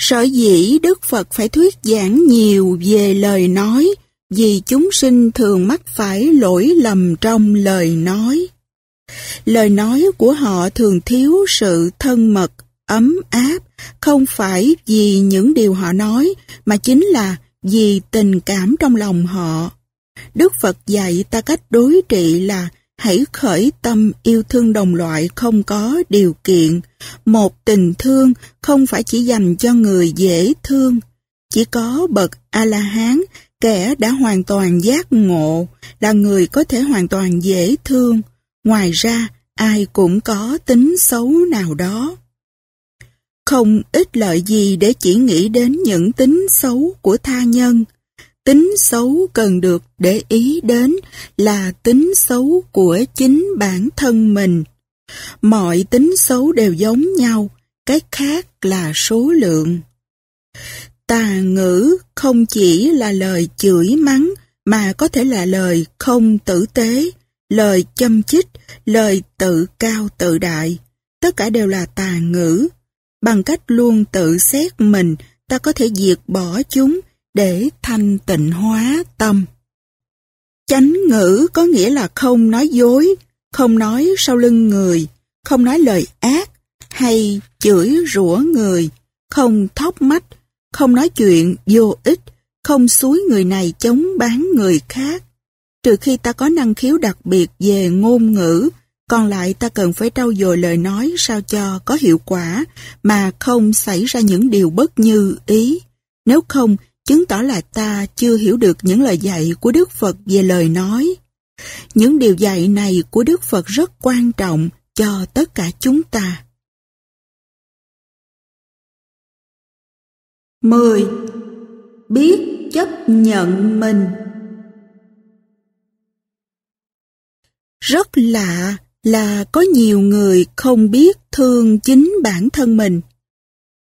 Sở dĩ Đức Phật phải thuyết giảng nhiều về lời nói vì chúng sinh thường mắc phải lỗi lầm trong lời nói. Lời nói của họ thường thiếu sự thân mật, ấm áp, không phải vì những điều họ nói, mà chính là vì tình cảm trong lòng họ. Đức Phật dạy ta cách đối trị là hãy khởi tâm yêu thương đồng loại không có điều kiện. Một tình thương không phải chỉ dành cho người dễ thương. Chỉ có bậc A-la-hán, kẻ đã hoàn toàn giác ngộ, là người có thể hoàn toàn dễ thương. Ngoài ra, ai cũng có tính xấu nào đó. Không ít lợi gì để chỉ nghĩ đến những tính xấu của tha nhân. Tính xấu cần được để ý đến là tính xấu của chính bản thân mình. Mọi tính xấu đều giống nhau, cái khác là số lượng. Tà ngữ không chỉ là lời chửi mắng mà có thể là lời không tử tế, lời châm chích, lời tự cao tự đại, tất cả đều là tà ngữ. Bằng cách luôn tự xét mình, ta có thể diệt bỏ chúng để thanh tịnh hóa tâm. Chánh ngữ có nghĩa là không nói dối, không nói sau lưng người, không nói lời ác hay chửi rủa người, không thóc mách, không nói chuyện vô ích, không suối người này chống bán người khác, trừ khi ta có năng khiếu đặc biệt về ngôn ngữ, còn lại ta cần phải trau dồi lời nói sao cho có hiệu quả mà không xảy ra những điều bất như ý. Nếu không, chứng tỏ là ta chưa hiểu được những lời dạy của Đức Phật về lời nói. Những điều dạy này của Đức Phật rất quan trọng cho tất cả chúng ta. 10. Biết chấp nhận mình Rất lạ là có nhiều người không biết thương chính bản thân mình.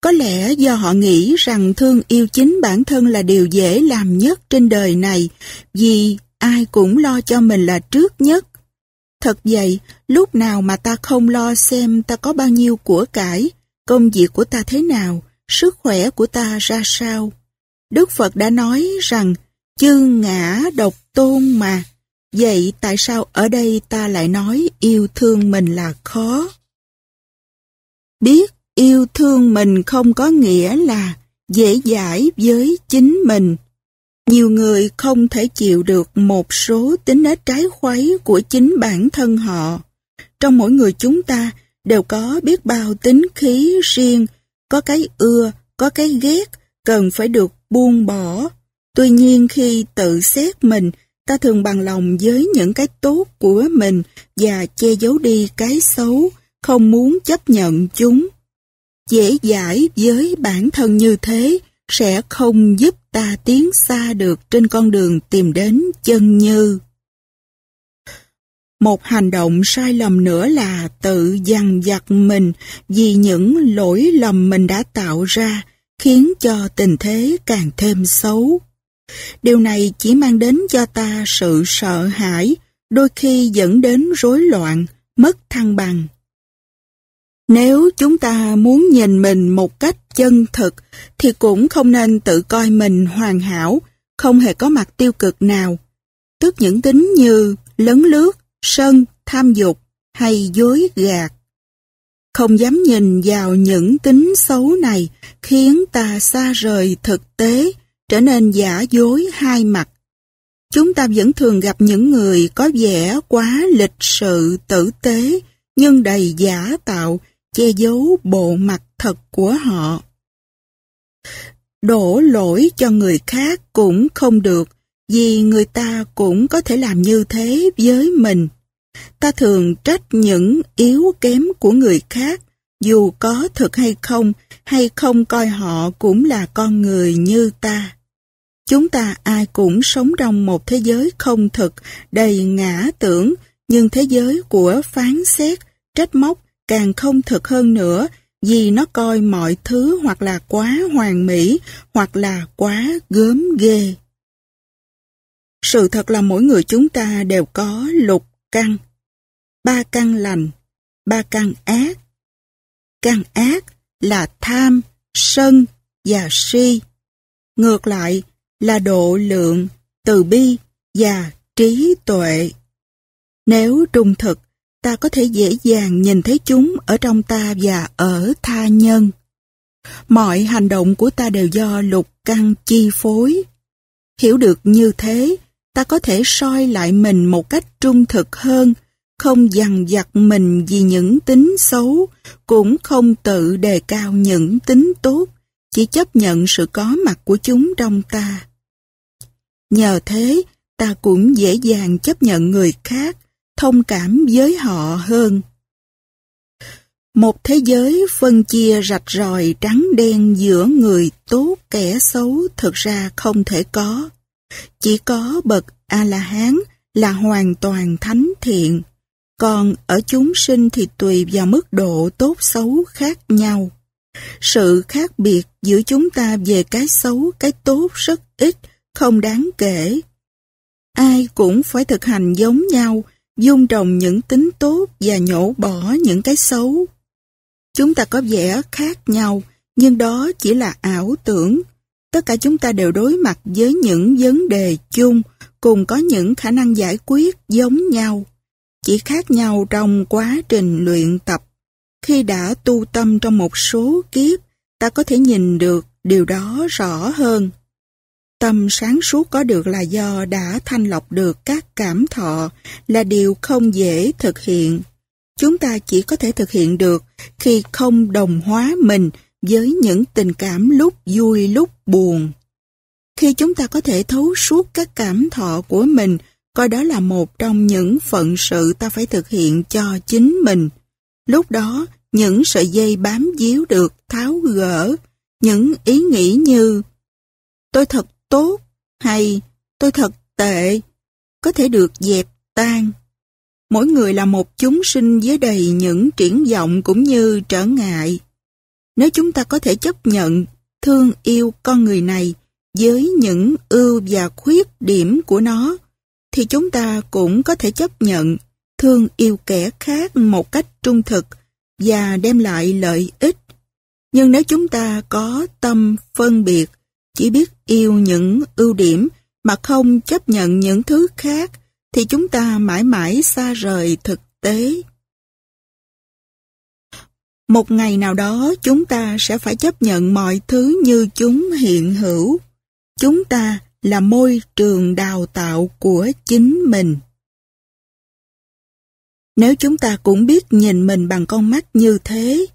Có lẽ do họ nghĩ rằng thương yêu chính bản thân là điều dễ làm nhất trên đời này vì ai cũng lo cho mình là trước nhất. Thật vậy, lúc nào mà ta không lo xem ta có bao nhiêu của cải, công việc của ta thế nào, sức khỏe của ta ra sao. Đức Phật đã nói rằng, chư ngã độc tôn mà, Vậy tại sao ở đây ta lại nói yêu thương mình là khó? Biết yêu thương mình không có nghĩa là dễ dãi với chính mình. Nhiều người không thể chịu được một số tính nết trái khuấy của chính bản thân họ. Trong mỗi người chúng ta đều có biết bao tính khí riêng, có cái ưa, có cái ghét, cần phải được buông bỏ. Tuy nhiên khi tự xét mình, ta thường bằng lòng với những cái tốt của mình và che giấu đi cái xấu, không muốn chấp nhận chúng. Dễ dãi với bản thân như thế sẽ không giúp ta tiến xa được trên con đường tìm đến chân như. Một hành động sai lầm nữa là tự dằn vặt mình vì những lỗi lầm mình đã tạo ra khiến cho tình thế càng thêm xấu. Điều này chỉ mang đến cho ta sự sợ hãi, đôi khi dẫn đến rối loạn, mất thăng bằng. Nếu chúng ta muốn nhìn mình một cách chân thực thì cũng không nên tự coi mình hoàn hảo, không hề có mặt tiêu cực nào. Tức những tính như lấn lướt, sân, tham dục hay dối gạt. Không dám nhìn vào những tính xấu này khiến ta xa rời thực tế, trở nên giả dối hai mặt. Chúng ta vẫn thường gặp những người có vẻ quá lịch sự tử tế nhưng đầy giả tạo, che giấu bộ mặt thật của họ. Đổ lỗi cho người khác cũng không được vì người ta cũng có thể làm như thế với mình. Ta thường trách những yếu kém của người khác dù có thật hay không, hay không coi họ cũng là con người như ta. Chúng ta ai cũng sống trong một thế giới không thực, đầy ngã tưởng, nhưng thế giới của phán xét, trách móc càng không thực hơn nữa vì nó coi mọi thứ hoặc là quá hoàn mỹ hoặc là quá gớm ghê. Sự thật là mỗi người chúng ta đều có lục căn. Ba căn lành, ba căn ác. Căn ác là tham, sân và si. Ngược lại, là độ lượng, từ bi và trí tuệ. Nếu trung thực, ta có thể dễ dàng nhìn thấy chúng ở trong ta và ở tha nhân. Mọi hành động của ta đều do lục căn chi phối. Hiểu được như thế, ta có thể soi lại mình một cách trung thực hơn, không dằn vặt mình vì những tính xấu, cũng không tự đề cao những tính tốt, chỉ chấp nhận sự có mặt của chúng trong ta. Nhờ thế, ta cũng dễ dàng chấp nhận người khác, thông cảm với họ hơn. Một thế giới phân chia rạch ròi trắng đen giữa người tốt kẻ xấu thực ra không thể có. Chỉ có bậc A-la-hán là hoàn toàn thánh thiện, còn ở chúng sinh thì tùy vào mức độ tốt xấu khác nhau. Sự khác biệt giữa chúng ta về cái xấu, cái tốt rất ít, không đáng kể. Ai cũng phải thực hành giống nhau, dung trồng những tính tốt và nhổ bỏ những cái xấu. Chúng ta có vẻ khác nhau, nhưng đó chỉ là ảo tưởng. Tất cả chúng ta đều đối mặt với những vấn đề chung, cùng có những khả năng giải quyết giống nhau. Chỉ khác nhau trong quá trình luyện tập. Khi đã tu tâm trong một số kiếp, ta có thể nhìn được điều đó rõ hơn. Tâm sáng suốt có được là do đã thanh lọc được các cảm thọ là điều không dễ thực hiện. Chúng ta chỉ có thể thực hiện được khi không đồng hóa mình với những tình cảm lúc vui lúc buồn. Khi chúng ta có thể thấu suốt các cảm thọ của mình, coi đó là một trong những phận sự ta phải thực hiện cho chính mình. Lúc đó, những sợi dây bám díu được tháo gỡ, những ý nghĩ như tôi thật tốt hay tôi thật tệ có thể được dẹp tan. Mỗi người là một chúng sinh với đầy những triển vọng cũng như trở ngại. Nếu chúng ta có thể chấp nhận, thương yêu con người này với những ưu và khuyết điểm của nó, thì chúng ta cũng có thể chấp nhận thương yêu kẻ khác một cách trung thực và đem lại lợi ích. Nhưng nếu chúng ta có tâm phân biệt, chỉ biết yêu những ưu điểm mà không chấp nhận những thứ khác, thì chúng ta mãi mãi xa rời thực tế. Một ngày nào đó chúng ta sẽ phải chấp nhận mọi thứ như chúng hiện hữu. Chúng ta là môi trường đào tạo của chính mình. Nếu chúng ta cũng biết nhìn mình bằng con mắt như thế,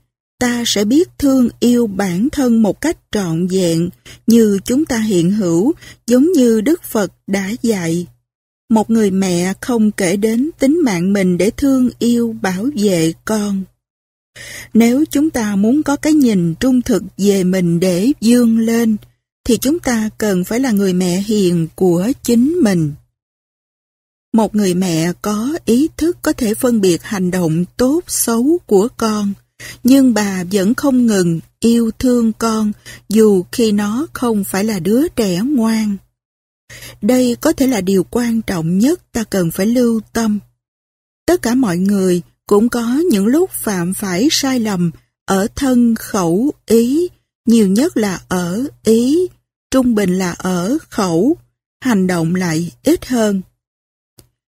ta sẽ biết thương yêu bản thân một cách trọn vẹn như chúng ta hiện hữu, giống như Đức Phật đã dạy. Một người mẹ không kể đến tính mạng mình để thương yêu bảo vệ con. Nếu chúng ta muốn có cái nhìn trung thực về mình để dương lên, thì chúng ta cần phải là người mẹ hiền của chính mình. Một người mẹ có ý thức có thể phân biệt hành động tốt xấu của con, nhưng bà vẫn không ngừng yêu thương con dù khi nó không phải là đứa trẻ ngoan. Đây có thể là điều quan trọng nhất ta cần phải lưu tâm. Tất cả mọi người cũng có những lúc phạm phải sai lầm ở thân khẩu ý, nhiều nhất là ở ý, trung bình là ở khẩu, hành động lại ít hơn.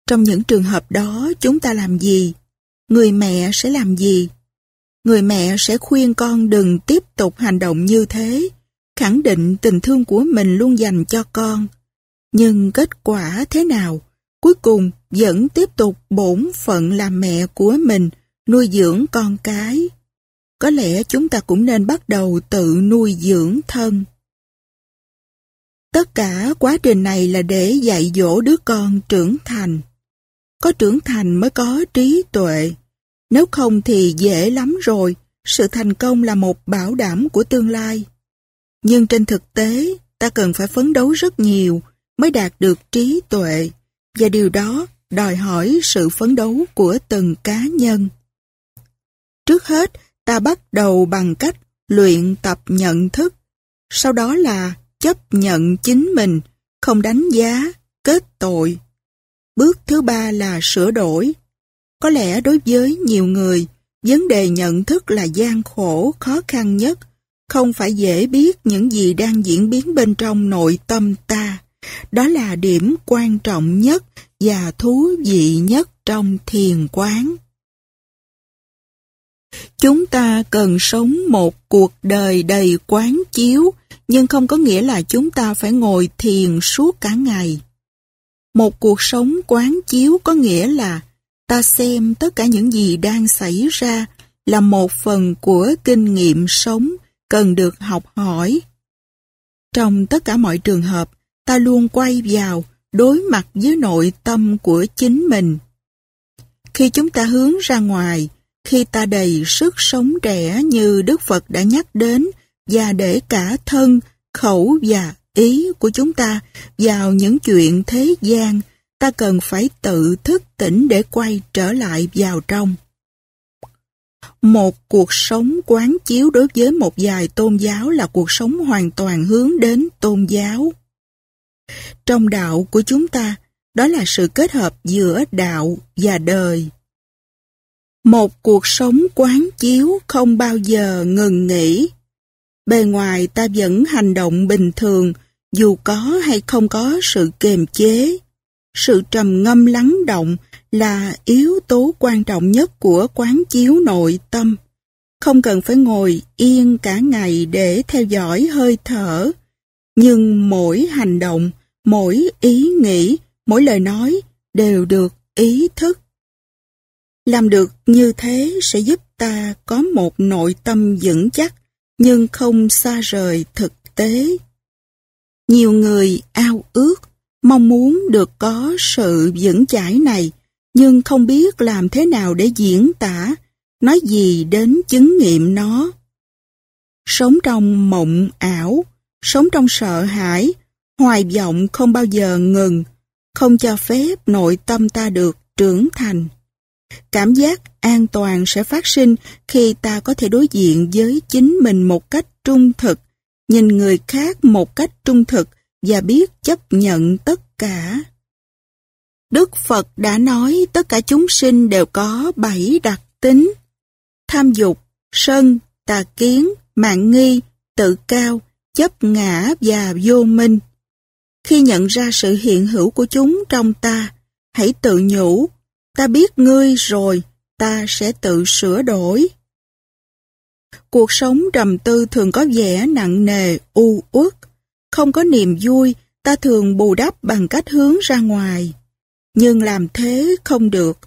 Trong những trường hợp đó chúng ta làm gì? Người mẹ sẽ làm gì? Người mẹ sẽ khuyên con đừng tiếp tục hành động như thế, khẳng định tình thương của mình luôn dành cho con. Nhưng kết quả thế nào? Cuối cùng vẫn tiếp tục bổn phận làm mẹ của mình, nuôi dưỡng con cái. Có lẽ chúng ta cũng nên bắt đầu tự nuôi dưỡng thân. Tất cả quá trình này là để dạy dỗ đứa con trưởng thành. Có trưởng thành mới có trí tuệ. Nếu không thì dễ lắm rồi, sự thành công là một bảo đảm của tương lai. Nhưng trên thực tế, ta cần phải phấn đấu rất nhiều mới đạt được trí tuệ và điều đó đòi hỏi sự phấn đấu của từng cá nhân. Trước hết, ta bắt đầu bằng cách luyện tập nhận thức, sau đó là chấp nhận chính mình, không đánh giá, kết tội Bước thứ ba là sửa đổi. Có lẽ đối với nhiều người, vấn đề nhận thức là gian khổ, khó khăn nhất. Không phải dễ biết những gì đang diễn biến bên trong nội tâm ta. Đó là điểm quan trọng nhất và thú vị nhất trong thiền quán. Chúng ta cần sống một cuộc đời đầy quán chiếu, nhưng không có nghĩa là chúng ta phải ngồi thiền suốt cả ngày. Một cuộc sống quán chiếu có nghĩa là ta xem tất cả những gì đang xảy ra là một phần của kinh nghiệm sống cần được học hỏi. Trong tất cả mọi trường hợp, ta luôn quay vào đối mặt với nội tâm của chính mình. Khi chúng ta hướng ra ngoài, khi ta đầy sức sống trẻ như Đức Phật đã nhắc đến và để cả thân, khẩu và ý của chúng ta vào những chuyện thế gian, ta cần phải tự thức tỉnh để quay trở lại vào trong. Một cuộc sống quán chiếu đối với một vài tôn giáo là cuộc sống hoàn toàn hướng đến tôn giáo. Trong đạo của chúng ta, đó là sự kết hợp giữa đạo và đời. Một cuộc sống quán chiếu không bao giờ ngừng nghỉ. Bề ngoài ta vẫn hành động bình thường dù có hay không có sự kềm chế, sự trầm ngâm lắng động là yếu tố quan trọng nhất của quán chiếu nội tâm. Không cần phải ngồi yên cả ngày để theo dõi hơi thở, nhưng mỗi hành động, mỗi ý nghĩ, mỗi lời nói đều được ý thức. Làm được như thế sẽ giúp ta có một nội tâm vững chắc nhưng không xa rời thực tế. Nhiều người ao ước, mong muốn được có sự dẫn chãi này, nhưng không biết làm thế nào để diễn tả, nói gì đến chứng nghiệm nó. Sống trong mộng ảo, sống trong sợ hãi, hoài vọng không bao giờ ngừng, không cho phép nội tâm ta được trưởng thành. Cảm giác an toàn sẽ phát sinh khi ta có thể đối diện với chính mình một cách trung thực nhìn người khác một cách trung thực và biết chấp nhận tất cả. Đức Phật đã nói tất cả chúng sinh đều có bảy đặc tính, tham dục, sân, tà kiến, mạng nghi, tự cao, chấp ngã và vô minh. Khi nhận ra sự hiện hữu của chúng trong ta, hãy tự nhủ, ta biết ngươi rồi, ta sẽ tự sửa đổi. Cuộc sống trầm tư thường có vẻ nặng nề, u uất. Không có niềm vui, ta thường bù đắp bằng cách hướng ra ngoài. Nhưng làm thế không được.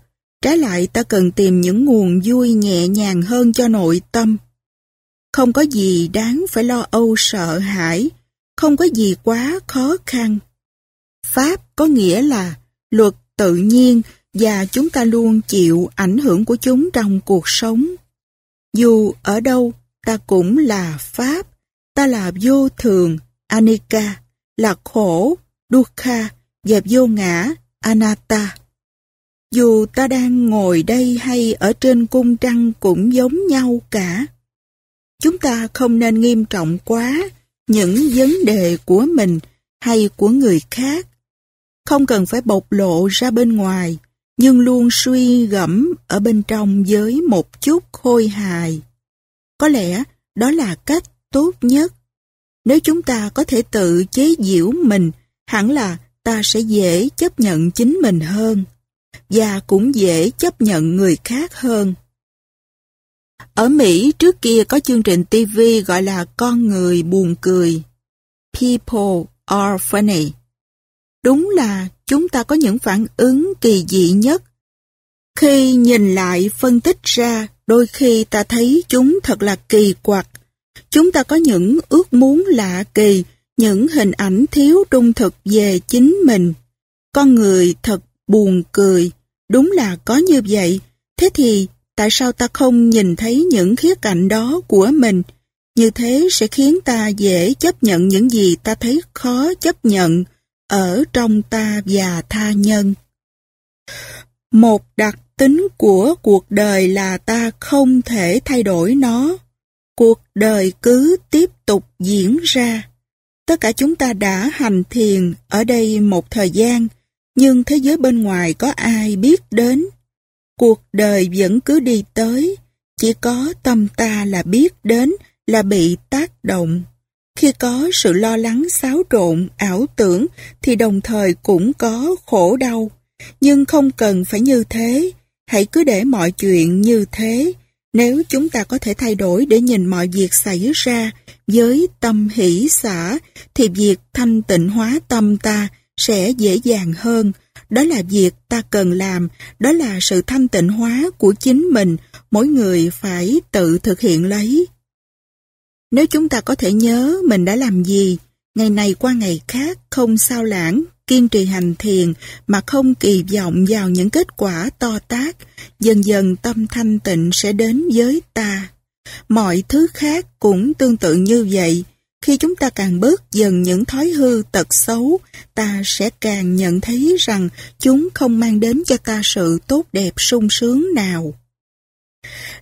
Trái lại ta cần tìm những nguồn vui nhẹ nhàng hơn cho nội tâm. Không có gì đáng phải lo âu sợ hãi, không có gì quá khó khăn. Pháp có nghĩa là luật tự nhiên và chúng ta luôn chịu ảnh hưởng của chúng trong cuộc sống. Dù ở đâu, ta cũng là Pháp, ta là vô thường, Anika, là khổ, Dukkha, và vô ngã, Anatta. Dù ta đang ngồi đây hay ở trên cung trăng cũng giống nhau cả. Chúng ta không nên nghiêm trọng quá những vấn đề của mình hay của người khác. Không cần phải bộc lộ ra bên ngoài nhưng luôn suy gẫm ở bên trong với một chút khôi hài. Có lẽ đó là cách tốt nhất. Nếu chúng ta có thể tự chế giễu mình, hẳn là ta sẽ dễ chấp nhận chính mình hơn và cũng dễ chấp nhận người khác hơn. Ở Mỹ trước kia có chương trình TV gọi là Con người buồn cười. People are funny. Đúng là chúng ta có những phản ứng kỳ dị nhất. Khi nhìn lại phân tích ra, đôi khi ta thấy chúng thật là kỳ quặc. Chúng ta có những ước muốn lạ kỳ, những hình ảnh thiếu trung thực về chính mình. Con người thật buồn cười, đúng là có như vậy. Thế thì tại sao ta không nhìn thấy những khía cạnh đó của mình? Như thế sẽ khiến ta dễ chấp nhận những gì ta thấy khó chấp nhận ở trong ta và tha nhân. Một đặc tính của cuộc đời là ta không thể thay đổi nó. Cuộc đời cứ tiếp tục diễn ra. Tất cả chúng ta đã hành thiền ở đây một thời gian, nhưng thế giới bên ngoài có ai biết đến. Cuộc đời vẫn cứ đi tới, chỉ có tâm ta là biết đến, là bị tác động. Khi có sự lo lắng xáo trộn, ảo tưởng thì đồng thời cũng có khổ đau. Nhưng không cần phải như thế, hãy cứ để mọi chuyện như thế. Nếu chúng ta có thể thay đổi để nhìn mọi việc xảy ra với tâm hỷ xả, thì việc thanh tịnh hóa tâm ta sẽ dễ dàng hơn. Đó là việc ta cần làm, đó là sự thanh tịnh hóa của chính mình, mỗi người phải tự thực hiện lấy. Nếu chúng ta có thể nhớ mình đã làm gì, ngày này qua ngày khác, không sao lãng, kiên trì hành thiền mà không kỳ vọng vào những kết quả to tác, dần dần tâm thanh tịnh sẽ đến với ta. Mọi thứ khác cũng tương tự như vậy, khi chúng ta càng bớt dần những thói hư tật xấu, ta sẽ càng nhận thấy rằng chúng không mang đến cho ta sự tốt đẹp sung sướng nào.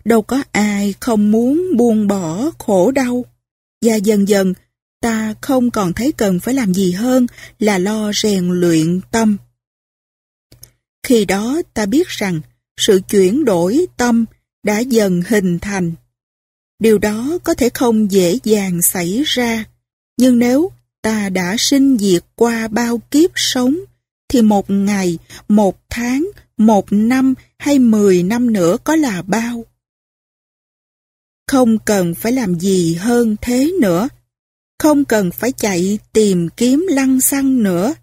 Đâu có ai không muốn buông bỏ khổ đau. Và dần dần, ta không còn thấy cần phải làm gì hơn là lo rèn luyện tâm. Khi đó ta biết rằng sự chuyển đổi tâm đã dần hình thành. Điều đó có thể không dễ dàng xảy ra, nhưng nếu ta đã sinh diệt qua bao kiếp sống, thì một ngày, một tháng, một năm hay 10 năm nữa có là bao. Không cần phải làm gì hơn thế nữa. Không cần phải chạy tìm kiếm lăng xăng nữa.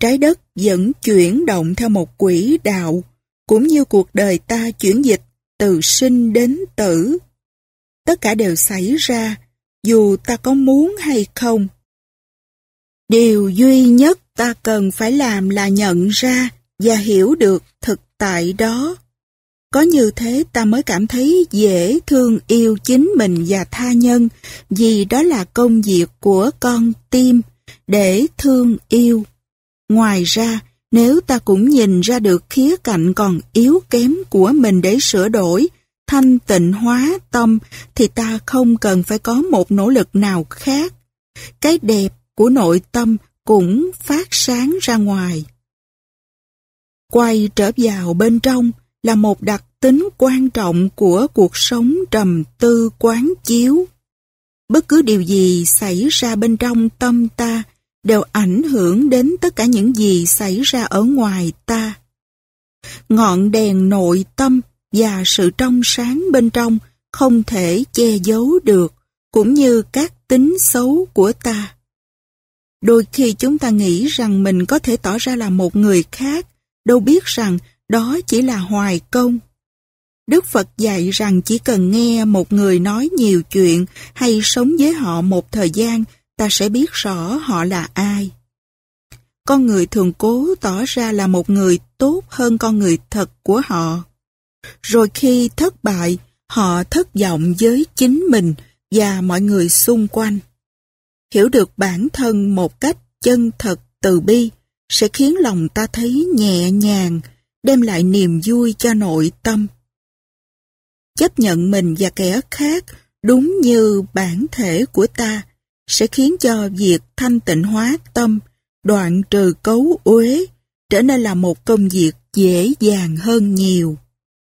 Trái đất vẫn chuyển động theo một quỹ đạo, cũng như cuộc đời ta chuyển dịch từ sinh đến tử. Tất cả đều xảy ra, dù ta có muốn hay không. Điều duy nhất ta cần phải làm là nhận ra và hiểu được thực tại đó. Có như thế ta mới cảm thấy dễ thương yêu chính mình và tha nhân vì đó là công việc của con tim để thương yêu. Ngoài ra, nếu ta cũng nhìn ra được khía cạnh còn yếu kém của mình để sửa đổi, thanh tịnh hóa tâm thì ta không cần phải có một nỗ lực nào khác. Cái đẹp của nội tâm cũng phát sáng ra ngoài. Quay trở vào bên trong là một đặc tính quan trọng của cuộc sống trầm tư quán chiếu. Bất cứ điều gì xảy ra bên trong tâm ta đều ảnh hưởng đến tất cả những gì xảy ra ở ngoài ta. Ngọn đèn nội tâm và sự trong sáng bên trong không thể che giấu được, cũng như các tính xấu của ta. Đôi khi chúng ta nghĩ rằng mình có thể tỏ ra là một người khác đâu biết rằng đó chỉ là hoài công. Đức Phật dạy rằng chỉ cần nghe một người nói nhiều chuyện hay sống với họ một thời gian, ta sẽ biết rõ họ là ai. Con người thường cố tỏ ra là một người tốt hơn con người thật của họ. Rồi khi thất bại, họ thất vọng với chính mình và mọi người xung quanh. Hiểu được bản thân một cách chân thật từ bi sẽ khiến lòng ta thấy nhẹ nhàng, đem lại niềm vui cho nội tâm. Chấp nhận mình và kẻ khác đúng như bản thể của ta sẽ khiến cho việc thanh tịnh hóa tâm, đoạn trừ cấu uế trở nên là một công việc dễ dàng hơn nhiều.